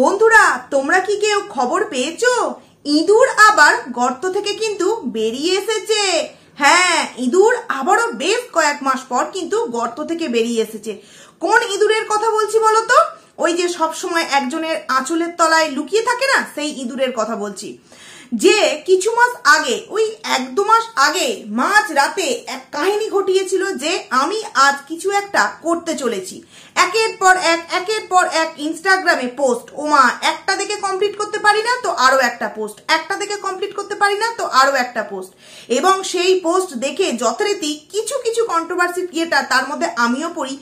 বন্ধুরা তোমরা কি কেউ খবর পেয়েছো ইঁদুর আবার গর্ত থেকে কিন্তু বেরিয়ে এসেছে হ্যাঁ ইঁদুর আবারও বেশ কয়েক মাস পর কিন্তু গর্ত থেকে বেরিয়ে এসেছে কোন ইঁদুরের কথা বলছি বলো তো ওই যে সবসময় একজনের আঁচলের তলায় লুকিয়ে থাকে না সেই ইঁদুরের কথা বলছি যে কিছু মাস আগে ওই এক দু মাস আগে মাঝ রাতে এক কাহিনী ঘটিয়েছিল যে আমি আজ কিছু একটা করতে চলেছি একের পর এক একের পর এক ইনস্টাগ্রামে পোস্ট ওমা একটা দেখে কমপ্লিট করতে পারি না তো আরও একটা পোস্ট একটা দেখে কমপ্লিট করতে পারি না তো আরও একটা পোস্ট এবং সেই পোস্ট দেখে যথারীতি কিছু কিছু কন্ট্রোভার্সি ক্রিয়েটার তার মধ্যে আমিও পড়ি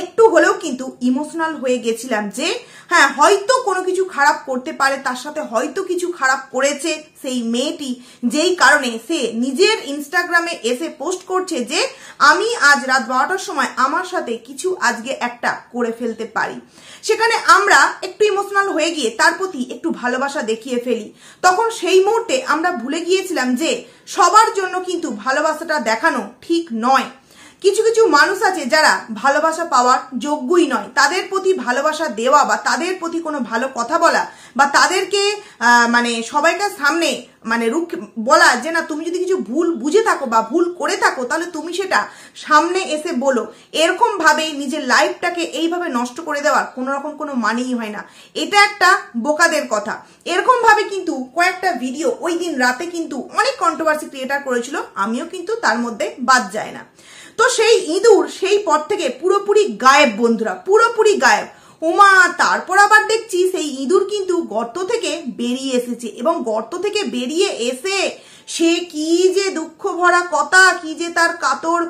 একটু হলেও কিন্তু ইমোশনাল হয়ে গেছিলাম যে হ্যাঁ হয়তো কোনো কিছু খারাপ করতে পারে তার সাথে হয়তো কিছু খারাপ করেছে সেই মেয়েটি যেই কারণে সে নিজের ইনস্টাগ্রামে এসে পোস্ট করছে যে আমি আজ রাত বারোটার সময় আমার সাথে কিছু আজকে একটা করে ফেলতে পারি সেখানে আমরা একটু ইমোশনাল হয়ে গিয়ে তার প্রতি একটু ভালোবাসা দেখিয়ে ফেলি তখন সেই মুহূর্তে আমরা ভুলে গিয়েছিলাম যে সবার জন্য কিন্তু ভালোবাসাটা দেখানো ঠিক নয় কিছু কিছু মানুষ আছে যারা ভালোবাসা পাওয়ার যোগ্যই নয় তাদের প্রতি ভালোবাসা দেওয়া বা তাদের প্রতি কোনো ভালো কথা বলা বা তাদেরকে মানে সবাইকার সামনে মানে রুখ বলা যে না তুমি যদি কিছু ভুল বুঝে থাকো বা ভুল করে থাকো তাহলে তুমি সেটা সামনে এসে বলো ভাবে নিজের লাইফটাকে এইভাবে নষ্ট করে দেওয়ার কোনো রকম কোনো মানেই হয় না এটা একটা বোকাদের কথা এরকমভাবে কিন্তু কয়েকটা ভিডিও ওই দিন রাতে কিন্তু অনেক কন্ট্রোভার্সি ক্রিয়েটার করেছিল আমিও কিন্তু তার মধ্যে বাদ যায় না তো সেই ইঁদুর সেই পথ থেকে পুরোপুরি গায়েব বন্ধুরা পুরোপুরি গায়েব উমা তারপর আবার দেখছি সেই ইঁদুর কিন্তু গর্ত থেকে বেরিয়ে এসেছে এবং গর্ত থেকে বেরিয়ে এসে সে কি যে দুঃখ ভরা কথা কি যে তার কাতর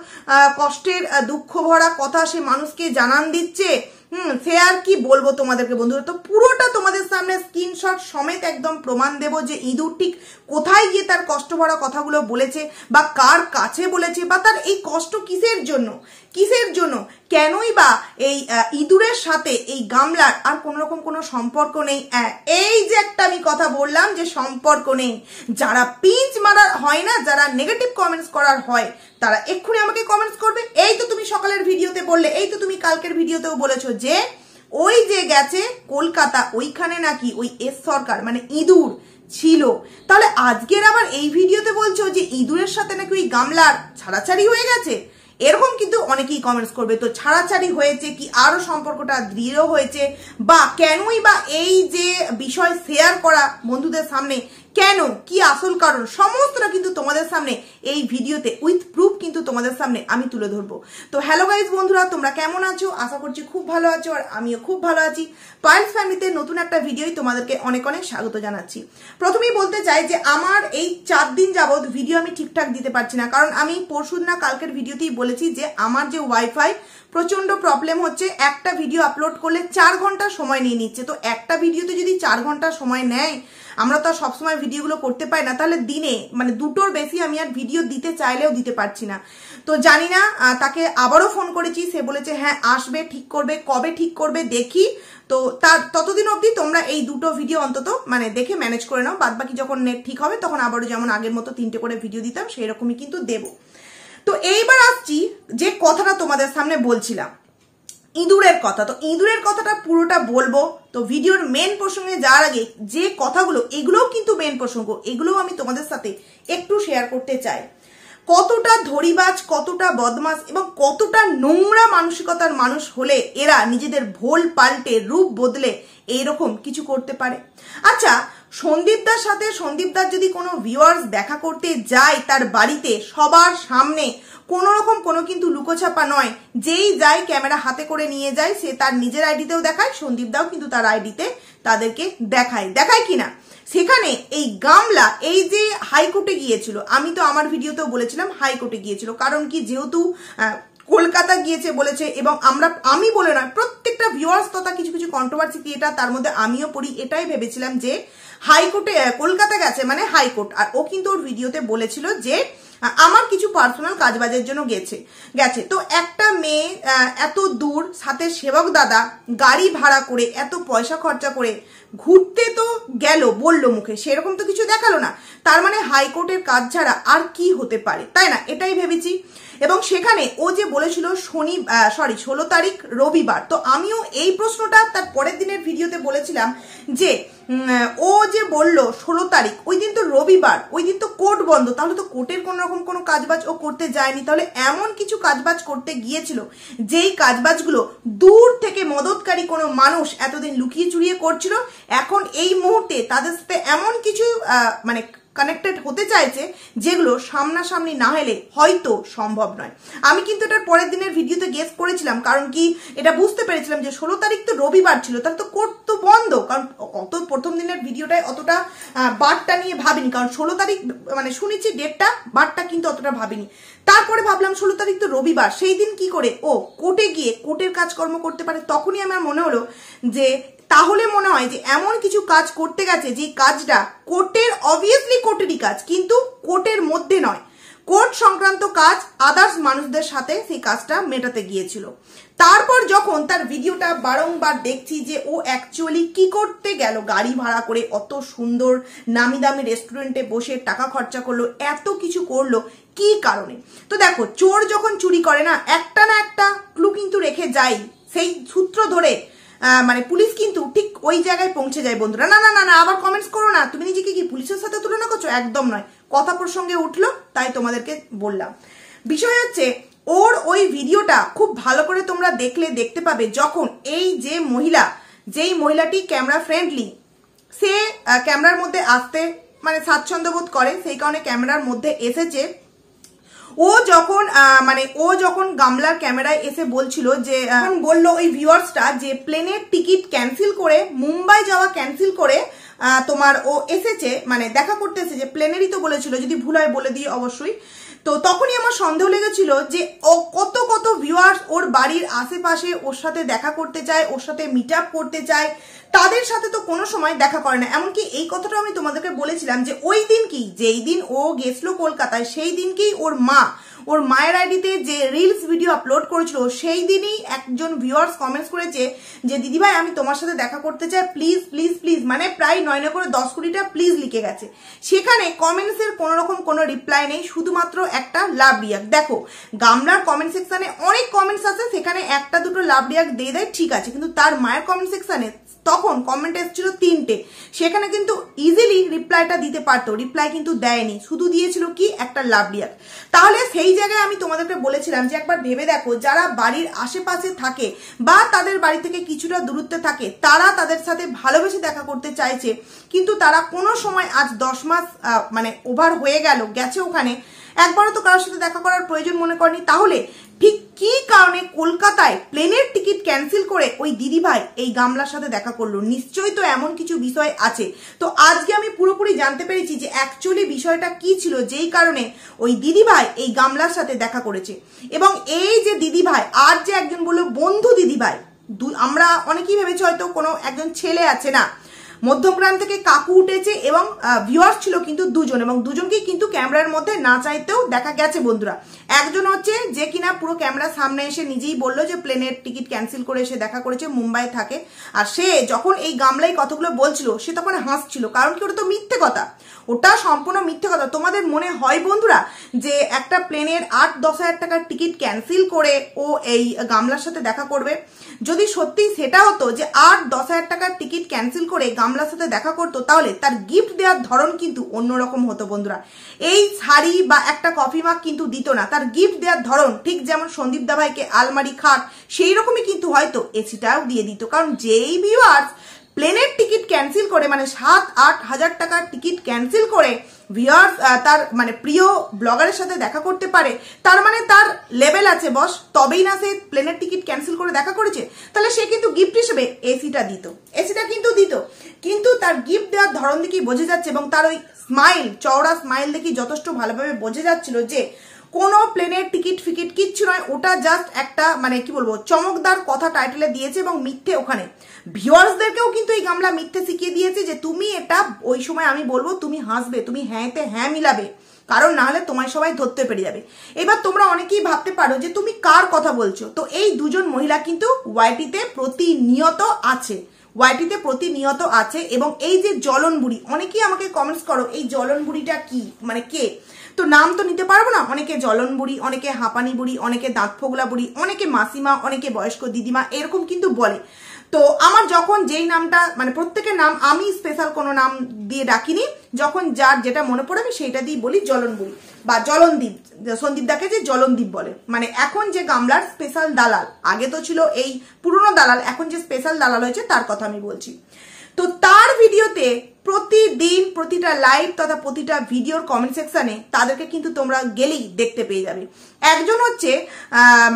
কষ্টের দুঃখ ভরা কথা সে মানুষকে জানান দিচ্ছে হুম সে আর কি বলবো তোমাদেরকে বন্ধুরা তো পুরোটা তোমাদের সামনে স্ক্রিনশট সমেত একদম প্রমাণ দেব যে ইঁদুর ঠিক কোথায় গিয়ে তার কষ্ট ভরা কথাগুলো বলেছে বা কার কাছে বলেছে বা তার এই কষ্ট কিসের জন্য কিসের জন্য কেনই বা এই ইঁদুরের সাথে এই গামলার আর কোন রকম কোনো সম্পর্ক নেই এই যে একটা আমি কথা বললাম যে সম্পর্ক নেই যারা পিঞ্চ মারার হয় না যারা নেগেটিভ কমেন্টস করার হয় তারা এক্ষুনি আমাকে কমেন্টস করবে এই তো তুমি সকালের ভিডিওতে বললে এই তো তুমি কালকের ভিডিওতেও বলেছো যে ওই যে গেছে কলকাতা ওইখানে নাকি ওই এস সরকার মানে ইঁদুর ছিল তাহলে আজকের আবার এই ভিডিওতে বলছো যে ইঁদুরের সাথে নাকি ওই গামলার ছাড়াছাড়ি হয়ে গেছে এরকম কিন্তু অনেকেই কমেন্টস করবে তো ছাড়াছাড়ি হয়েছে কি আরও সম্পর্কটা দৃঢ় হয়েছে বা কেনই বা এই যে বিষয় শেয়ার করা বন্ধুদের সামনে কেন কি আসল কারণ সমস্তটা কিন্তু তোমাদের সামনে এই ভিডিওতে উইথ প্রুফ কিন্তু তোমাদের সামনে আমি তুলে ধরবো তো হ্যালো গাইজ বন্ধুরা তোমরা কেমন আছো আশা করছি খুব ভালো আছো আর আমিও খুব ভালো আছি পায়েলস ফ্যামিলিতে নতুন একটা ভিডিওই তোমাদেরকে অনেক অনেক স্বাগত জানাচ্ছি প্রথমেই বলতে চাই যে আমার এই চার দিন যাবৎ ভিডিও আমি ঠিকঠাক দিতে পারছি না কারণ আমি পরশু না কালকের ভিডিওতেই বলেছি যে আমার যে ওয়াইফাই প্রচন্ড প্রবলেম হচ্ছে একটা ভিডিও আপলোড করলে চার ঘন্টা সময় নিয়ে নিচ্ছে তো একটা ভিডিওতে যদি চার ঘন্টা সময় নেয় আমরা তো সবসময় ভিডিওগুলো করতে পারি না তাহলে দিনে মানে দুটোর বেশি আমি আর ভিডিও দিতে চাইলেও দিতে পারছি না তো জানি না তাকে আবারও ফোন করেছি সে বলেছে হ্যাঁ আসবে ঠিক করবে কবে ঠিক করবে দেখি তো তার ততদিন অবধি তোমরা এই দুটো ভিডিও অন্তত মানে দেখে ম্যানেজ করে নাও বাদ বাকি যখন নেট ঠিক হবে তখন আবারও যেমন আগের মতো তিনটে করে ভিডিও দিতাম সেই রকমই কিন্তু দেব তো এইবার আসছি যে কথাটা তোমাদের সামনে বলছিলাম ইঁদুরের কথা তো ইঁদুরের কথাটা পুরোটা বলবো তো ভিডিওর মেন প্রসঙ্গে যাওয়ার আগে যে কথাগুলো এগুলোও কিন্তু মেন প্রসঙ্গ এগুলোও আমি তোমাদের সাথে একটু শেয়ার করতে চাই কতটা ধরিবাজ কতটা বদমাস এবং কতটা নোংরা মানসিকতার মানুষ হলে এরা নিজেদের ভোল পাল্টে রূপ বদলে এইরকম কিছু করতে পারে আচ্ছা সন্দীপদার সাথে সন্দীপদার যদি কোনো ভিউয়ার্স দেখা করতে যায় তার বাড়িতে সবার সামনে কোনো রকম কোনো কিন্তু লুকোছাপা নয় যেই যায় ক্যামেরা হাতে করে নিয়ে যায় সে তার নিজের আইডিতেও দেখায় সন্দীপদাও কিন্তু তার আইডিতে তাদেরকে দেখায় দেখায় কিনা সেখানে এই গামলা এই যে হাইকোর্টে গিয়েছিল আমি তো আমার ভিডিওতেও বলেছিলাম হাইকোর্টে গিয়েছিল কারণ কি যেহেতু কলকাতা গিয়েছে বলেছে এবং আমরা আমি বলে না প্রত্যেকটা ভিউয়ার্স তথা কিছু কিছু কন্ট্রোভার্সি থিয়েটার তার মধ্যে আমিও পড়ি এটাই ভেবেছিলাম যে হাইকোর্টে কলকাতা গেছে মানে হাইকোর্ট আর ও কিন্তু ওর ভিডিওতে বলেছিল যে আমার কিছু পার্সোনাল কাজবাজের জন্য গেছে গেছে তো একটা মেয়ে এত দূর সাথে সেবক দাদা গাড়ি ভাড়া করে এত পয়সা খরচা করে ঘুরতে তো গেল বলল মুখে সেরকম তো কিছু দেখালো না তার মানে হাইকোর্টের কাজ ছাড়া আর কি হতে পারে তাই না এটাই ভেবেছি এবং সেখানে ও যে বলেছিল শনি সরি ষোলো তারিখ রবিবার তো আমিও এই প্রশ্নটা তার পরের দিনের ভিডিওতে বলেছিলাম যে ও যে বলল ষোলো তারিখ ওই দিন তো রবিবার ওই দিন তো কোর্ট বন্ধ তাহলে তো কোর্টের কোনো রকম কোনো কাজবাজ ও করতে যায়নি তাহলে এমন কিছু কাজবাজ করতে গিয়েছিল যেই কাজবাজগুলো দূর থেকে মদতকারী কোনো মানুষ এতদিন লুকিয়ে চুরিয়ে করছিল এখন এই মুহূর্তে তাদের সাথে এমন কিছু মানে কানেক্টেড হতে চাইছে যেগুলো সামনাসামনি না হলে হয়তো সম্ভব নয় আমি কিন্তু এটার পরের দিনের ভিডিওতে গেস করেছিলাম কারণ কি এটা বুঝতে পেরেছিলাম যে ষোলো তারিখ তো রবিবার ছিল তার তো কোর্ট তো বন্ধ কারণ অত প্রথম দিনের ভিডিওটায় অতটা বারটা নিয়ে ভাবিনি কারণ ষোলো তারিখ মানে শুনেছি ডেটটা বারটা কিন্তু অতটা ভাবিনি তারপরে ভাবলাম ষোলো তারিখ তো রবিবার সেই দিন কি করে ও কোর্টে গিয়ে কোর্টের কাজকর্ম করতে পারে তখনই আমার মনে হলো যে তাহলে মনে হয় যে এমন কিছু কাজ করতে গেছে যে কাজটা কোর্টের অবভিয়াসলি কোর্টেরই কাজ কিন্তু কোর্টের মধ্যে নয় কোর্ট সংক্রান্ত কাজ আদার্স মানুষদের সাথে সেই কাজটা মেটাতে গিয়েছিল তারপর যখন তার ভিডিওটা বারংবার দেখছি যে ও অ্যাকচুয়ালি কি করতে গেল গাড়ি ভাড়া করে অত সুন্দর নামি দামি রেস্টুরেন্টে বসে টাকা খরচা করলো এত কিছু করলো কি কারণে তো দেখো চোর যখন চুরি করে না একটা না একটা ক্লু কিন্তু রেখে যাই সেই সূত্র ধরে মানে পুলিশ কিন্তু ঠিক ওই জায়গায় পৌঁছে যায় বন্ধুরা না না না না আবার কমেন্টস করো না তুমি নিজেকে কি পুলিশের সাথে তুলনা করছো একদম নয় কথা প্রসঙ্গে উঠলো তাই তোমাদেরকে বললাম বিষয় হচ্ছে ওর ওই ভিডিওটা খুব ভালো করে তোমরা দেখলে দেখতে পাবে যখন এই যে মহিলা যেই মহিলাটি ক্যামেরা ফ্রেন্ডলি সে ক্যামেরার মধ্যে আসতে মানে স্বাচ্ছন্দ্য বোধ করে সেই কারণে ক্যামেরার মধ্যে এসেছে ও যখন মানে ও যখন গামলার ক্যামেরায় এসে বলছিল যে বলল ওই ভিউয়ার্সটা যে প্লেনের টিকিট ক্যান্সেল করে মুম্বাই যাওয়া ক্যান্সেল করে তোমার ও এসেছে মানে দেখা করতে এসেছে প্লেনেরই তো বলেছিল যদি ভুল হয় বলে দিই অবশ্যই তো তখনই আমার সন্দেহ লেগেছিল যে ও কত কত ভিউয়ার্স ওর বাড়ির আশেপাশে ওর সাথে দেখা করতে চায় ওর সাথে মিট করতে চায় তাদের সাথে তো কোনো সময় দেখা করে না এমনকি এই কথাটা আমি তোমাদেরকে বলেছিলাম যে ওই দিন কি যেই দিন ও গেছিল কলকাতায় সেই দিনকেই ওর মা ওর মায়ের আইডিতে যে রিলস ভিডিও আপলোড করেছিল সেই দিনই একজন ভিউয়ার্স কমেন্টস করেছে যে দিদিভাই আমি তোমার সাথে দেখা করতে চাই প্লিজ প্লিজ প্লিজ মানে প্রায় নয় নয় করে দশ কোটিটা প্লিজ লিখে গেছে সেখানে কমেন্টসের কোনো রকম কোনো রিপ্লাই নেই শুধুমাত্র একটা লাভ রিয়াক দেখো গামলার কমেন্ট সেকশানে অনেক কমেন্টস আছে সেখানে একটা দুটো লাভ রিয়াক দিয়ে দেয় ঠিক আছে কিন্তু তার মায়ের কমেন্ট সেকশানে তখন কমেন্ট এসেছিল তিনটে সেখানে কিন্তু ইজিলি রিপ্লাইটা দিতে পারতো রিপ্লাই কিন্তু দেয়নি শুধু দিয়েছিল কি একটা লাভ রিয়ার তাহলে সেই জায়গায় আমি তোমাদেরকে বলেছিলাম যে একবার ভেবে দেখো যারা বাড়ির আশেপাশে থাকে বা তাদের বাড়ি থেকে কিছুটা দূরত্বে থাকে তারা তাদের সাথে ভালোবেসে দেখা করতে চাইছে কিন্তু তারা কোনো সময় আজ দশ মাস মানে ওভার হয়ে গেল গেছে ওখানে একবারও তো কারোর সাথে দেখা করার প্রয়োজন মনে করেনি তাহলে ঠিক কি কারণে কলকাতায় প্লেনের টিকিট ক্যান্সেল করে ওই দিদিভাই এই গামলার সাথে দেখা করলো নিশ্চয়ই তো এমন কিছু বিষয় আছে তো আজকে আমি পুরোপুরি জানতে পেরেছি যে অ্যাকচুয়ালি বিষয়টা কি ছিল যেই কারণে ওই দিদিভাই এই গামলার সাথে দেখা করেছে এবং এই যে দিদিভাই আর যে একজন বললো বন্ধু দিদিভাই আমরা অনেকেই ভেবেছি হয়তো কোনো একজন ছেলে আছে না মধ্যমগ্রাম থেকে কাকু উঠেছে এবং ভিউয়ার্স ছিল কিন্তু দুজন এবং দুজনকেই কিন্তু ক্যামেরার মধ্যে না চাইতেও দেখা গেছে বন্ধুরা একজন হচ্ছে যে কিনা পুরো ক্যামেরার সামনে এসে নিজেই বললো যে প্লেনের টিকিট ক্যান্সেল করে সে দেখা করেছে মুম্বাই থাকে আর সে যখন এই গামলায় কথাগুলো বলছিল সে তখন হাসছিল কারণ কি ওটা তো মিথ্যে কথা ওটা সম্পূর্ণ মিথ্যে কথা তোমাদের মনে হয় বন্ধুরা যে একটা প্লেনের আট দশ হাজার টাকার টিকিট ক্যান্সেল করে ও এই গামলার সাথে দেখা করবে যদি সত্যি সেটা হতো যে আট দশ হাজার টাকার টিকিট ক্যান্সেল করে গাম আমলার সাথে দেখা করতো তাহলে তার গিফট দেওয়ার ধরন কিন্তু অন্যরকম হতো বন্ধুরা এই শাড়ি বা একটা কফি মাগ কিন্তু দিত না তার গিফট দেওয়ার ধরন ঠিক যেমন সন্দীপ দা ভাইকে আলমারি খাট সেই রকমই কিন্তু হয়তো এসিটাও দিয়ে দিত কারণ যেই ভিউয়ার্স প্লেনের টিকিট ক্যান্সেল করে মানে সাত আট হাজার টাকার টিকিট ক্যান্সেল করে ভিওয়ার্স তার মানে প্রিয় ব্লগারের সাথে দেখা করতে পারে তার মানে তার লেভেল আছে বস তবেই না সে প্লেনের টিকিট ক্যান্সেল করে দেখা করেছে তাহলে সে কিন্তু গিফট হিসেবে এসিটা দিত এসিটা কিন্তু দিত কিন্তু তার গিফট দেওয়ার ধরন দেখেই বোঝা যাচ্ছে এবং তার ওই স্মাইল চওড়া স্মাইল দেখি যথেষ্ট ভালোভাবে বোঝা যাচ্ছিল যে কোনো প্লেনের টিকিট ফিকিট কিচ্ছু নয় ওটা জাস্ট একটা মানে কি বলবো চমকদার কথা টাইটেলে দিয়েছে এবং মিথ্যে ওখানে ভিওয়ার্সদেরকেও কিন্তু এই গামলা মিথ্যে শিখিয়ে দিয়েছে যে তুমি এটা ওই সময় আমি বলবো তুমি হাসবে তুমি হ্যাঁতে হ্যাঁ মিলাবে কারণ না হলে তোমায় সবাই ধরতে পেরে যাবে এবার তোমরা অনেকেই ভাবতে পারো যে তুমি কার কথা বলছো তো এই দুজন মহিলা কিন্তু ওয়াইটিতে প্রতিনিয়ত আছে ওয়াইটিতে প্রতিনিয়ত আছে এবং এই যে জলন বুড়ি অনেকেই আমাকে কমেন্টস করো এই জলন বুড়িটা কি মানে কে তো নাম তো নিতে পারবো না অনেকে জলন বুড়ি অনেকে হাঁপানি বুড়ি অনেকে দাঁত ফোগলা বুড়ি অনেকে মাসিমা অনেকে বয়স্ক দিদিমা এরকম কিন্তু বলে তো আমার যখন যেই নামটা মানে প্রত্যেকের নাম আমি স্পেশাল কোনো নাম দিয়ে ডাকিনি যখন যার যেটা মনে পড়ে আমি সেইটা দিয়ে বলি জলনবুড়ি বা জলনদ্বীপ সন্দীপদাকে যে জলনদ্বীপ বলে মানে এখন যে গামলার স্পেশাল দালাল আগে তো ছিল এই পুরনো দালাল এখন যে স্পেশাল দালাল হয়েছে তার কথা আমি বলছি তো তার ভিডিওতে প্রতিদিন প্রতিটা লাইভ তথা প্রতিটা ভিডিওর কমেন্ট সেকশানে তাদেরকে কিন্তু তোমরা গেলেই দেখতে পেয়ে যাবে একজন হচ্ছে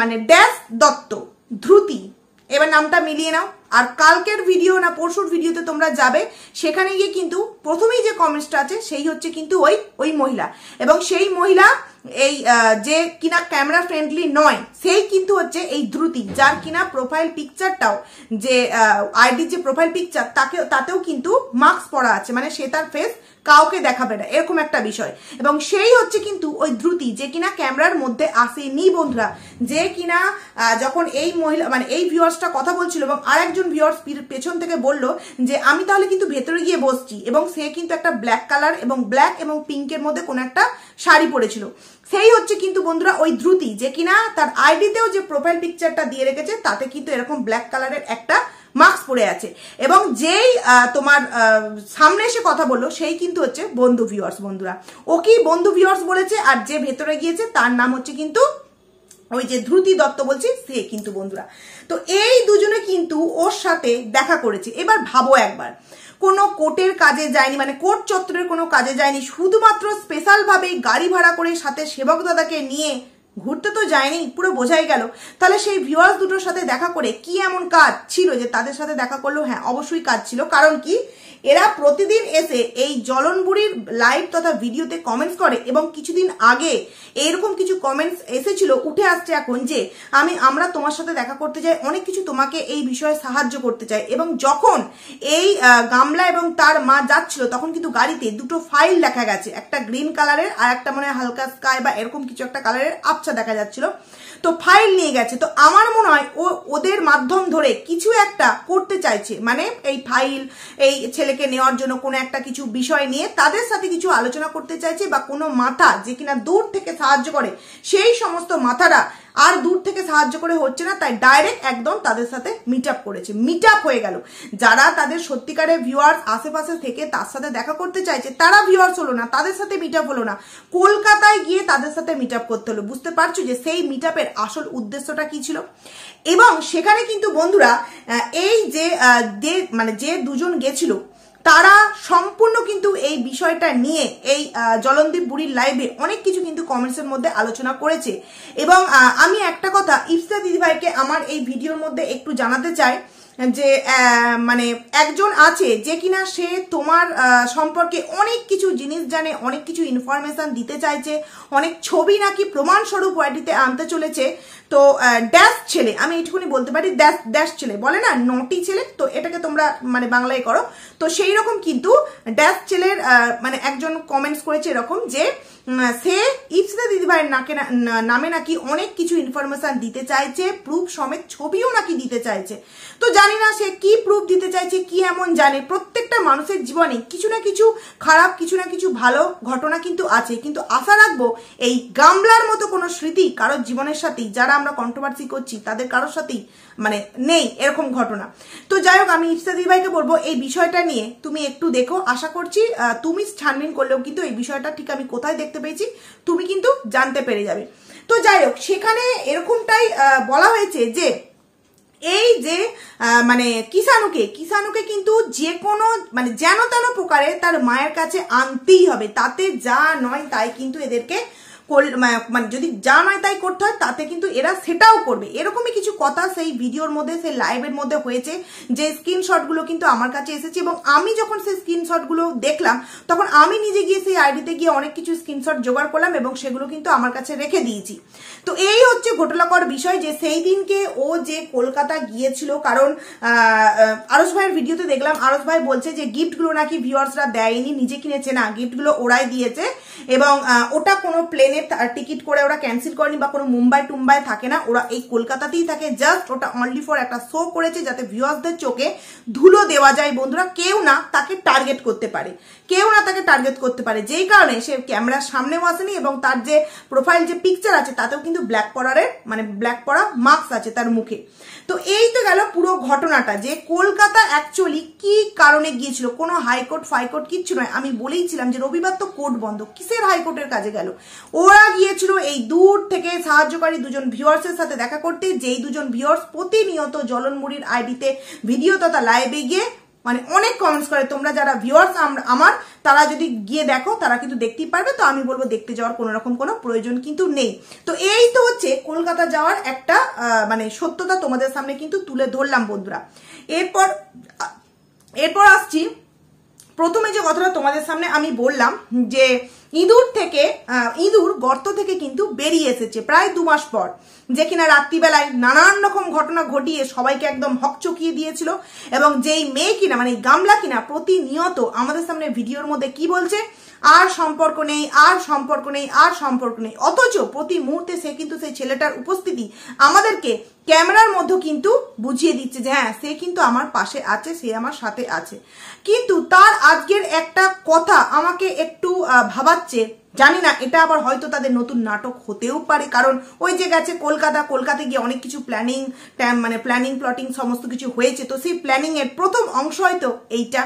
মানে ড্যাশ দত্ত ধ্রুতি এবার নামটা মিলিয়ে নাও আর কালকের ভিডিও না পরশুর ভিডিওতে তোমরা যাবে সেখানে গিয়ে কিন্তু প্রথমেই যে কমেন্টসটা আছে সেই হচ্ছে কিন্তু ওই ওই মহিলা এবং সেই মহিলা এই যে কিনা ক্যামেরা ফ্রেন্ডলি নয় সেই কিন্তু হচ্ছে এই দ্রুতি যার কিনা প্রোফাইল পিকচারটাও যে আইডির যে প্রোফাইল পিকচার তাকে তাতেও কিন্তু মাস্ক পরা আছে মানে সে তার ফেস কাউকে দেখাবে না এরকম একটা বিষয় এবং সেই হচ্ছে কিন্তু ওই ধ্রুতি যে কিনা ক্যামেরার মধ্যে আসেনি বন্ধুরা যে কিনা যখন এই মহিলা মানে এই ভিউয়ার্সটা কথা বলছিল এবং আরেকজন ভিউয়ার্স পেছন থেকে বলল যে আমি তাহলে কিন্তু ভেতরে গিয়ে বসছি এবং সে কিন্তু একটা ব্ল্যাক কালার এবং ব্ল্যাক এবং পিঙ্কের মধ্যে কোনো একটা শাড়ি পরেছিল সেই হচ্ছে কিন্তু বন্ধুরা ওই ধ্রুতি যে কিনা তার আইডিতেও যে প্রোফাইল পিকচারটা দিয়ে রেখেছে তাতে কিন্তু এরকম ব্ল্যাক কালারের একটা মাস্ক পরে আছে এবং যেই তোমার সামনে এসে কথা বললো সেই কিন্তু হচ্ছে বন্ধু ভিউয়ার্স বন্ধুরা ওকেই বন্ধু ভিউয়ার্স বলেছে আর যে ভেতরে গিয়েছে তার নাম হচ্ছে কিন্তু ওই যে ধ্রুতি দত্ত বলছি সে কিন্তু বন্ধুরা তো এই দুজনে কিন্তু ওর সাথে দেখা করেছে এবার ভাবো একবার কোনো কোর্টের কাজে যায়নি মানে কোর্ট চত্বরের কোনো কাজে যায়নি শুধুমাত্র স্পেশালভাবে গাড়ি ভাড়া করে সাথে সেবক দাদাকে নিয়ে ঘুরতে তো যায়নি পুরো বোঝাই গেল তাহলে সেই ভিওয়ার্স দুটোর সাথে দেখা করে কি এমন কাজ ছিল যে তাদের সাথে দেখা করলো হ্যাঁ অবশ্যই কাজ ছিল কারণ কি এরা প্রতিদিন এসে এই জলনবুড়ির লাইভ তথা ভিডিওতে কমেন্টস করে এবং কিছুদিন আগে এরকম কিছু কমেন্টস এসেছিল উঠে আসছে এখন যে আমি আমরা তোমার সাথে দেখা করতে চাই অনেক কিছু তোমাকে এই বিষয়ে সাহায্য করতে চাই এবং যখন এই গামলা এবং তার মা যাচ্ছিল তখন কিন্তু গাড়িতে দুটো ফাইল দেখা গেছে একটা গ্রিন কালারের আর একটা মনে হালকা স্কাই বা এরকম কিছু একটা কালারের আপ বাচ্চা দেখা যাচ্ছিল তো ফাইল নিয়ে গেছে তো আমার মনে হয় ও ওদের মাধ্যম ধরে কিছু একটা করতে চাইছে মানে এই ফাইল এই ছেলেকে নেওয়ার জন্য কোনো একটা কিছু বিষয় নিয়ে তাদের সাথে কিছু আলোচনা করতে চাইছে বা কোনো মাথা যে কিনা দূর থেকে সাহায্য করে সেই সমস্ত মাথারা আর দূর থেকে সাহায্য করে হচ্ছে না তাই ডাইরেক্ট একদম তাদের সাথে মিট করেছে মিট হয়ে গেল যারা তাদের সত্যিকারের ভিউয়ার্স আশেপাশে থেকে তার সাথে দেখা করতে চাইছে তারা ভিউয়ার্স হলো না তাদের সাথে মিট আপ হলো না কলকাতায় গিয়ে তাদের সাথে মিট আপ করতে হলো বুঝতে পারছো যে সেই মিট আপের আসল উদ্দেশ্যটা কি ছিল এবং সেখানে কিন্তু বন্ধুরা এই যে মানে যে দুজন গেছিল তারা সম্পূর্ণ কিন্তু এই বিষয়টা নিয়ে এই জলন্দীপ বুড়ির লাইভে অনেক কিছু কিন্তু কমেন্টসের মধ্যে আলোচনা করেছে এবং আমি একটা কথা ইফসা দিদিভাইকে আমার এই ভিডিওর মধ্যে একটু জানাতে চাই যে মানে একজন আছে যে কিনা সে তোমার সম্পর্কে অনেক কিছু জিনিস জানে অনেক কিছু ইনফরমেশান দিতে চাইছে অনেক ছবি নাকি প্রমাণস্বরূপ ওয়াইটিতে আনতে চলেছে তো ড্যাশ ছেলে আমি এটুকুনি বলতে পারি ড্যাশ ড্যাশ ছেলে বলে না নটি ছেলে তো এটাকে তোমরা মানে বাংলায় করো তো সেই রকম কিন্তু ড্যাশ ছেলের মানে একজন কমেন্টস করেছে এরকম যে সে ইপসিতা দিদিভাইয়ের নাকে নামে নাকি অনেক কিছু ইনফরমেশান দিতে চাইছে প্রুফ সমেত ছবিও নাকি দিতে চাইছে তো জানি না সে কি প্রুফ দিতে চাইছে কি এমন জানে প্রত্যেকটা মানুষের জীবনে কিছু না কিছু খারাপ কিছু না কিছু ভালো ঘটনা কিন্তু আছে কিন্তু আশা রাখবো এই গামলার মতো কোনো স্মৃতি কারোর জীবনের সাথেই যারা আমরা কন্ট্রোভার্সি করছি তাদের কারোর সাথেই মানে নেই এরকম ঘটনা তো যাই হোক আমি ইফতাদি ভাইকে বলবো এই বিষয়টা নিয়ে তুমি একটু দেখো আশা করছি তুমি ছানবিন করলেও কিন্তু এই বিষয়টা ঠিক আমি কোথায় দেখতে পেয়েছি তুমি কিন্তু জানতে পেরে যাবে তো যাই হোক সেখানে এরকমটাই বলা হয়েছে যে এই যে মানে কিষাণুকে কিষাণুকে কিন্তু যে কোনো মানে যেন তেন প্রকারে তার মায়ের কাছে আনতেই হবে তাতে যা নয় তাই কিন্তু এদেরকে মানে যদি যা নয় তাই করতে হয় তাতে কিন্তু এরা সেটাও করবে এরকমই কিছু কথা সেই ভিডিওর মধ্যে সেই লাইভের মধ্যে হয়েছে যে স্ক্রিনশটগুলো কিন্তু আমার কাছে এসেছে এবং আমি যখন সেই স্ক্রিনশটগুলো দেখলাম তখন আমি নিজে গিয়ে সেই আইডিতে গিয়ে অনেক কিছু স্ক্রিনশট জোগাড় করলাম এবং সেগুলো কিন্তু আমার কাছে রেখে দিয়েছি তো এই হচ্ছে ঘটলাকর বিষয় যে সেই দিনকে ও যে কলকাতা গিয়েছিল কারণ আরস ভাইয়ের ভিডিওতে দেখলাম আরস ভাই বলছে যে গিফটগুলো নাকি ভিউয়ার্সরা দেয়নি নিজে কিনেছে না গিফটগুলো ওরাই দিয়েছে এবং ওটা কোনো প্লেনে টিকিট করে ওরা ক্যান্সেল করেনি বা কোনো মুম্বাই টুম্বাই থাকে না ওরা এই কলকাতাতেই থাকে জাস্ট ওটা অনলি ফর একটা শো করেছে যাতে ভিউয়ার্সদের চোখে ধুলো দেওয়া যায় বন্ধুরা কেউ না তাকে টার্গেট করতে পারে কেউ না তাকে টার্গেট করতে পারে যেই কারণে সে ক্যামেরার সামনেও আসেনি এবং তার যে প্রোফাইল যে পিকচার আছে তাতেও কিন্তু ব্ল্যাক পড়ারের মানে ব্ল্যাক পড়া মাস্ক আছে তার মুখে তো এই তো গেল পুরো ঘটনাটা যে কলকাতা অ্যাকচুয়ালি কি কারণে গিয়েছিল কোনো হাইকোর্ট ফাইকোর্ট কিচ্ছু নয় আমি বলেইছিলাম যে রবিবার তো কোর্ট বন্ধ কিসের হাইকোর্টের কাজে গেল ওরা গিয়েছিল এই দূর থেকে সাহায্যকারী দুজন ভিউয়ার্সের সাথে দেখা করতে যেই দুজন ভিউয়ার্স প্রতিনিয়ত জলনমুড়ির আইডিতে ভিডিও তথা লাইভে গিয়ে মানে অনেক কমেন্টস করে তোমরা যারা ভিউয়ার্স আমার তারা যদি গিয়ে দেখো তারা কিন্তু দেখতেই পারবে তো আমি বলবো দেখতে যাওয়ার কোনো রকম কোনো প্রয়োজন কিন্তু নেই তো এই তো হচ্ছে কলকাতা যাওয়ার একটা মানে সত্যতা তোমাদের সামনে কিন্তু তুলে ধরলাম বন্ধুরা এরপর এরপর আসছি প্রথমে যে কথাটা তোমাদের সামনে আমি বললাম যে ইঁদুর থেকে ইঁদুর গর্ত থেকে কিন্তু বেরিয়ে এসেছে প্রায় দু মাস পর যে কিনা রাত্রিবেলায় নানান রকম ঘটনা ঘটিয়ে সবাইকে একদম হকচকিয়ে দিয়েছিল এবং যেই মেয়ে কিনা মানে গামলা কিনা প্রতিনিয়ত আমাদের সামনে ভিডিওর মধ্যে কি বলছে আর সম্পর্ক নেই আর সম্পর্ক নেই আর সম্পর্ক নেই অথচ প্রতি মুহূর্তে সে কিন্তু সেই ছেলেটার উপস্থিতি আমাদেরকে ক্যামেরার মধ্যে কিন্তু বুঝিয়ে দিচ্ছে যে হ্যাঁ সে কিন্তু আমার পাশে আছে সে আমার সাথে আছে কিন্তু তার আজকের একটা কথা আমাকে একটু ভাবাচ্ছে জানি না এটা আবার হয়তো তাদের নতুন নাটক হতেও পারে কারণ ওই যে গেছে কলকাতা কলকাতায় গিয়ে অনেক কিছু প্ল্যানিং মানে প্ল্যানিং প্লটিং সমস্ত কিছু হয়েছে তো সেই প্ল্যানিং এর প্রথম অংশ হয়তো এইটা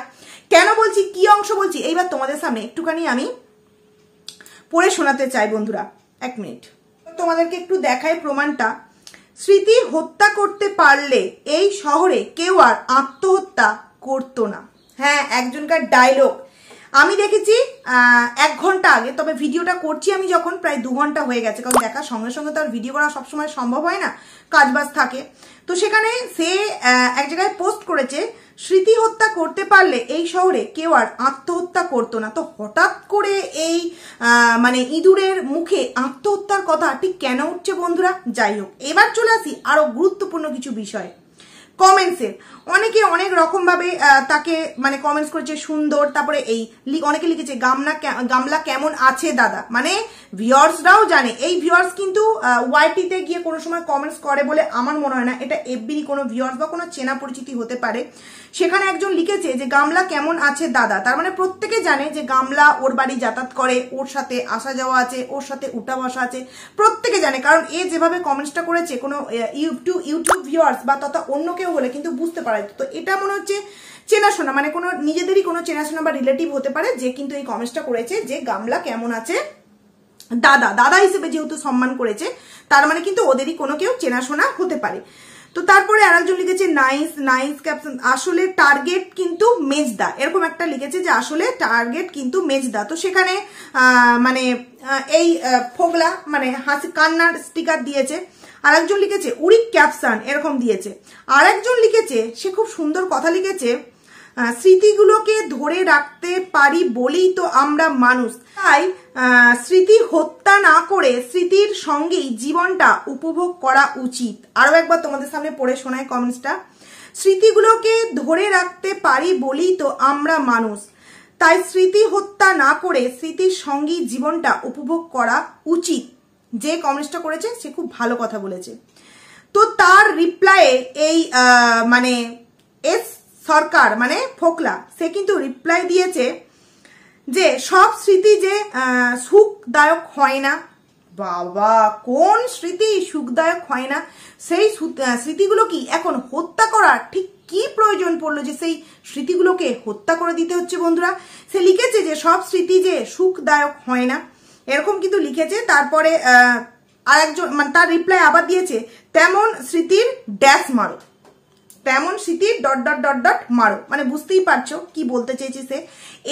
কেন বলছি কি অংশ বলছি এইবার তোমাদের সামনে একটুখানি আমি পড়ে শোনাতে চাই বন্ধুরা এক মিনিট তোমাদেরকে একটু দেখায় প্রমাণটা স্মৃতি হত্যা করতে পারলে এই শহরে কেউ আর আত্মহত্যা করতো না হ্যাঁ একজনকার ডায়লগ আমি দেখেছি এক ঘন্টা আগে তবে ভিডিওটা করছি আমি যখন প্রায় দু ঘন্টা হয়ে গেছে কারণ দেখার সঙ্গে সঙ্গে তো আর ভিডিও করা সবসময় সম্ভব হয় না কাজবাজ থাকে তো সেখানে সে এক জায়গায় পোস্ট করেছে স্মৃতি হত্যা করতে পারলে এই শহরে কেউ আর আত্মহত্যা করতো না তো হঠাৎ করে এই মানে ইঁদুরের মুখে আত্মহত্যার কথা ঠিক কেন উঠছে বন্ধুরা যাই হোক এবার চলে আসি আরো গুরুত্বপূর্ণ কিছু বিষয় কমেন্টসের অনেকে অনেক রকমভাবে তাকে মানে কমেন্টস করেছে সুন্দর তারপরে এই অনেকে লিখেছে গামলা গামলা কেমন আছে দাদা মানে ভিওর্সরাও জানে এই ভিওর্স কিন্তু ওয়াইটিতে গিয়ে কোনো সময় কমেন্টস করে বলে আমার মনে হয় না এটা এফবির কোনো ভিওর্স বা কোনো চেনা পরিচিতি হতে পারে সেখানে একজন লিখেছে যে গামলা কেমন আছে দাদা তার মানে প্রত্যেকে জানে যে গামলা ওর বাড়ি যাতায়াত করে ওর সাথে আসা যাওয়া আছে ওর সাথে উঠা বসা আছে প্রত্যেকে জানে কারণ এ যেভাবে কমেন্টসটা করেছে কোনো ইউটিউব ইউটিউব ভিওয়ার্স বা তথা অন্যকে কেউ বলে কিন্তু বুঝতে পারা তো এটা মনে হচ্ছে চেনাশোনা মানে কোনো নিজেদেরই কোনো চেনাশোনা বা রিলেটিভ হতে পারে যে কিন্তু এই কমেন্টসটা করেছে যে গামলা কেমন আছে দাদা দাদা হিসেবে যেহেতু সম্মান করেছে তার মানে কিন্তু ওদেরই কোনো কেউ চেনাশোনা হতে পারে তো তারপরে আর একজন লিখেছে নাইস নাইস ক্যাপশন আসলে টার্গেট কিন্তু মেজদা এরকম একটা লিখেছে যে আসলে টার্গেট কিন্তু মেজদা তো সেখানে মানে এই ফোগলা মানে হাসি কান্নার স্টিকার দিয়েছে আরেকজন লিখেছে উড়িক ক্যাপসান এরকম দিয়েছে আর একজন লিখেছে সে খুব সুন্দর কথা লিখেছে স্মৃতিগুলোকে ধরে রাখতে পারি বলেই তো আমরা মানুষ তাই স্মৃতি হত্যা না করে স্মৃতির সঙ্গেই জীবনটা উপভোগ করা উচিত আরও একবার তোমাদের সামনে পড়ে শোনায় কমেন্টসটা স্মৃতিগুলোকে ধরে রাখতে পারি বলেই তো আমরা মানুষ তাই স্মৃতি হত্যা না করে স্মৃতির সঙ্গেই জীবনটা উপভোগ করা উচিত যে কমেন্টসটা করেছে সে খুব ভালো কথা বলেছে তো তার রিপ্লাইয়ে এই মানে এস সরকার মানে ফোকলা সে কিন্তু রিপ্লাই দিয়েছে যে সব স্মৃতি যে সুখদায়ক হয় না বাবা কোন স্মৃতি সুখদায়ক হয় না সেই স্মৃতিগুলো কি এখন হত্যা করার ঠিক কি প্রয়োজন পড়লো যে সেই স্মৃতিগুলোকে হত্যা করে দিতে হচ্ছে বন্ধুরা সে লিখেছে যে সব স্মৃতি যে সুখদায়ক হয় না এরকম কিন্তু লিখেছে তারপরে আর একজন মানে তার রিপ্লাই আবার দিয়েছে তেমন স্মৃতির ড্যাশ মারো তেমন স্মৃতির ডট ডট ডট ডট মারো মানে বুঝতেই পারছো কি বলতে চেয়েছে সে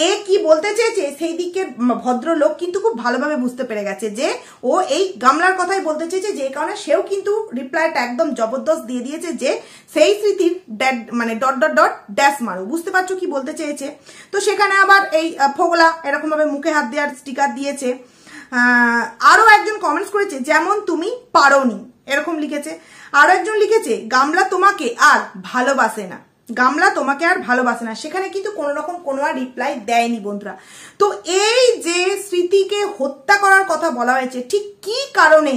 এ কি বলতে চেয়েছে সেই দিকে ভদ্রলোক কিন্তু খুব ভালোভাবে বুঝতে পেরে গেছে যে ও এই গামলার কথাই বলতে চেয়েছে যে কারণে সেও কিন্তু রিপ্লাইটা একদম জবরদস্ত দিয়ে দিয়েছে যে সেই স্মৃতির ড্যাট মানে ডট ডট ডট ড্যাশ মারো বুঝতে পারছো কি বলতে চেয়েছে তো সেখানে আবার এই ফোগলা এরকমভাবে মুখে হাত দেওয়ার স্টিকার দিয়েছে আরও একজন কমেন্টস করেছে যেমন তুমি পারোনি এরকম লিখেছে আরো একজন লিখেছে গামলা তোমাকে আর ভালোবাসে না গামলা তোমাকে আর ভালোবাসে না সেখানে কিন্তু কোনো রকম কোনো আর রিপ্লাই দেয়নি বন্ধুরা তো এই যে স্মৃতিকে হত্যা করার কথা বলা হয়েছে ঠিক কি কারণে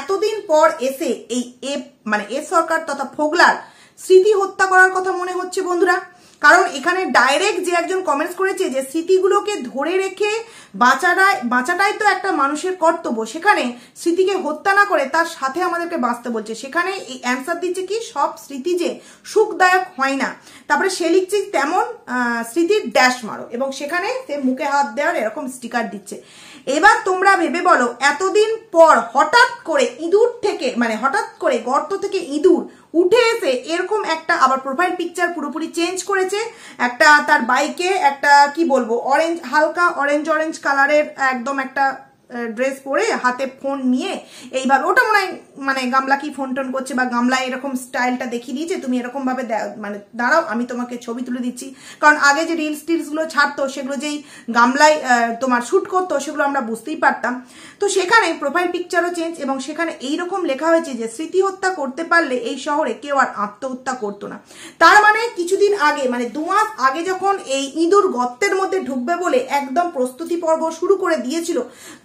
এতদিন পর এসে এই এ মানে এ সরকার তথা ফোগলার স্মৃতি হত্যা করার কথা মনে হচ্ছে বন্ধুরা কারণ এখানে ডাইরেক্ট যে একজন কমেন্টস করেছে যে স্মৃতিগুলোকে ধরে রেখে বাঁচাটা বাঁচাটাই তো একটা মানুষের কর্তব্য সেখানে স্মৃতিকে হত্যা না করে তার সাথে আমাদেরকে বাঁচতে বলছে সেখানে এই অ্যান্সার দিচ্ছে কি সব স্মৃতি যে সুখদায়ক হয় না তারপরে সে লিখছে তেমন স্মৃতির ড্যাশ মারো এবং সেখানে সে মুখে হাত দেওয়ার এরকম স্টিকার দিচ্ছে এবার তোমরা ভেবে বলো এতদিন পর হঠাৎ করে ইঁদুর থেকে মানে হঠাৎ করে গর্ত থেকে ইঁদুর উঠে এসে এরকম একটা আবার প্রোফাইল পিকচার পুরোপুরি চেঞ্জ করেছে একটা তার বাইকে একটা কি বলবো অরেঞ্জ হালকা অরেঞ্জ অরেঞ্জ কালারের একদম একটা ড্রেস পরে হাতে ফোন নিয়ে এইভাবে ওটা মনে হয় মানে গামলা কি ফোন টোন করছে বা গামলা এরকম স্টাইলটা দেখিয়ে দিয়েছে তুমি এরকমভাবে মানে দাঁড়াও আমি তোমাকে ছবি তুলে দিচ্ছি কারণ আগে যে রিলস টিলসগুলো ছাড়তো সেগুলো যেই গামলায় তোমার শ্যুট করতো সেগুলো আমরা বুঝতেই পারতাম তো সেখানে প্রোফাইল পিকচারও চেঞ্জ এবং সেখানে এই রকম লেখা হয়েছে যে স্মৃতি হত্যা করতে পারলে এই শহরে কেউ আর আত্মহত্যা করতো না তার মানে কিছুদিন আগে মানে দু মাস আগে যখন এই ইঁদুর গর্তের মধ্যে ঢুকবে বলে একদম প্রস্তুতি পর্ব শুরু করে দিয়েছিল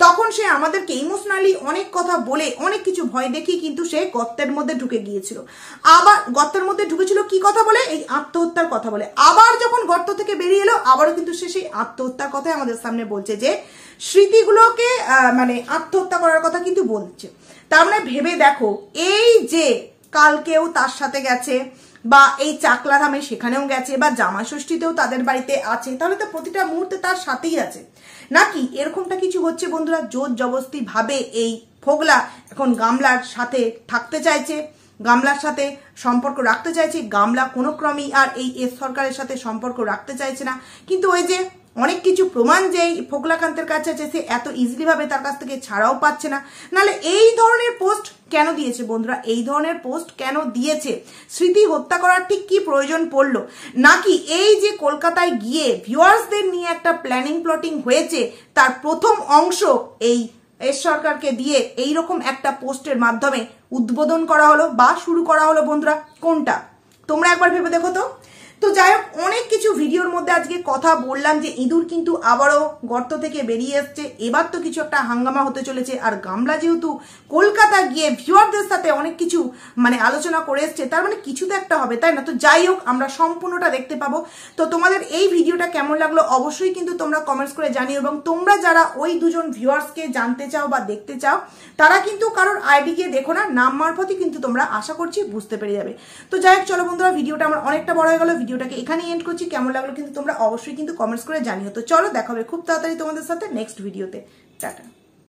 তখন সে আমাদেরকে ইমোশনালি অনেক কথা বলে অনেক কিছু ভয় দেখে দেখি কিন্তু সে গর্তের মধ্যে ঢুকে গিয়েছিল আবার গর্তের মধ্যে ঢুকেছিল কি কথা বলে এই আত্মহত্যার কথা বলে আবার যখন গর্ত থেকে বেরিয়ে এলো আবারও কিন্তু সে সেই আত্মহত্যার কথাই আমাদের সামনে বলছে যে স্মৃতিগুলোকে মানে আত্মহত্যা করার কথা কিন্তু বলছে তার মানে ভেবে দেখো এই যে কালকেও তার সাথে গেছে বা এই চাকলাধামে সেখানেও গেছে বা জামা ষষ্ঠীতেও তাদের বাড়িতে আছে তাহলে তো প্রতিটা মুহূর্তে তার সাথেই আছে নাকি এরকমটা কিছু হচ্ছে বন্ধুরা জোর জবস্তি ভাবে এই ফোগলা এখন গামলার সাথে থাকতে চাইছে গামলার সাথে সম্পর্ক রাখতে চাইছে গামলা কোনো ক্রমেই আর এই এস সরকারের সাথে সম্পর্ক রাখতে চাইছে না কিন্তু ওই যে অনেক কিছু প্রমাণ যে ফোকলাকান্তের কাছে আছে সে এত ইজিলিভাবে তার কাছ থেকে ছাড়াও পাচ্ছে না নাহলে এই ধরনের পোস্ট কেন দিয়েছে বন্ধুরা এই ধরনের পোস্ট কেন দিয়েছে স্মৃতি হত্যা করার ঠিক কি প্রয়োজন পড়লো নাকি এই যে কলকাতায় গিয়ে ভিউয়ার্সদের নিয়ে একটা প্ল্যানিং প্লটিং হয়েছে তার প্রথম অংশ এই এস সরকারকে দিয়ে এই রকম একটা পোস্টের মাধ্যমে উদ্বোধন করা হলো বা শুরু করা হলো বন্ধুরা কোনটা তোমরা একবার ভেবে দেখো তো তো যাই হোক অনেক কিছু ভিডিওর মধ্যে আজকে কথা বললাম যে ইঁদুর কিন্তু আবারও গর্ত থেকে বেরিয়ে এসছে এবার তো কিছু একটা হাঙ্গামা হতে চলেছে আর গামলা যেহেতু কলকাতা গিয়ে ভিউয়ারদের সাথে অনেক কিছু মানে আলোচনা করে এসছে তার মানে কিছু তো একটা হবে তাই না তো যাই হোক আমরা সম্পূর্ণটা দেখতে পাবো তো তোমাদের এই ভিডিওটা কেমন লাগলো অবশ্যই কিন্তু তোমরা কমেন্টস করে জানিও এবং তোমরা যারা ওই দুজন ভিউয়ার্সকে জানতে চাও বা দেখতে চাও তারা কিন্তু কারোর আইডি গিয়ে দেখো না নাম মারফতই কিন্তু তোমরা আশা করছি বুঝতে পেরে যাবে তো যাই হোক চলো বন্ধুরা ভিডিওটা আমার অনেকটা বড় হয়ে গেল ভিডিওটাকে এখানেই এন্ড করছি কেমন লাগলো কিন্তু তোমরা অবশ্যই কিন্তু কমেন্টস করে জানিও তো চলো দেখাবে হবে খুব তাড়াতাড়ি তোমাদের সাথে নেক্সট ভিডিওতে টাটা